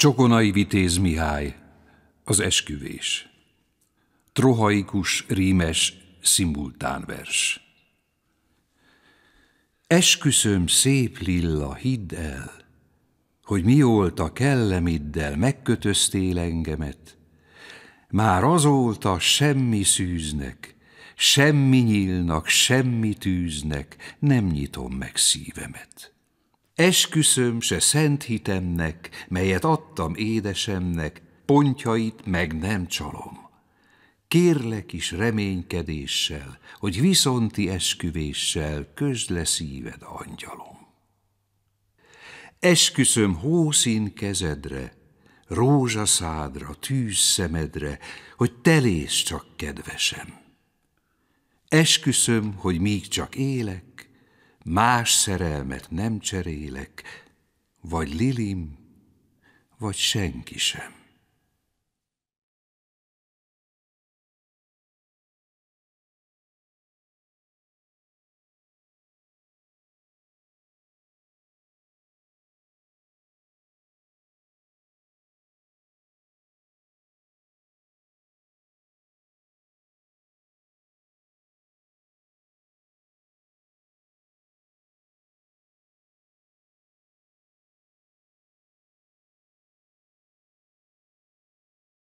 Csokonai Vitéz Mihály, az esküvés. Trohaikus, rímes, vers. Esküszöm, szép lilla, hidd el, hogy mi a kellemiddel megkötöztél engemet, már azóta semmi szűznek, semmi nyílnak, semmi tűznek, nem nyitom meg szívemet. Esküszöm se szent hitemnek, melyet adtam édesemnek, pontjait meg nem csalom. Kérlek is reménykedéssel, hogy viszonti esküvéssel közd le szíved, angyalom. Esküszöm hószín kezedre, rózsaszádra, szemedre, hogy telés csak kedvesem. Esküszöm, hogy míg csak élek, más szerelmet nem cserélek, vagy Lilim, vagy senki sem.